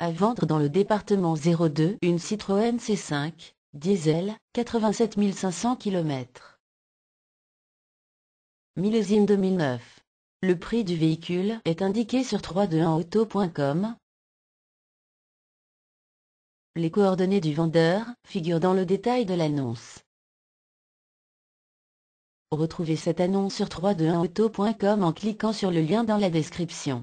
À vendre dans le département 02 une Citroën C5, diesel, 87 500 km. Millésime 2009. Le prix du véhicule est indiqué sur 321auto.com. Les coordonnées du vendeur figurent dans le détail de l'annonce. Retrouvez cette annonce sur 321auto.com en cliquant sur le lien dans la description.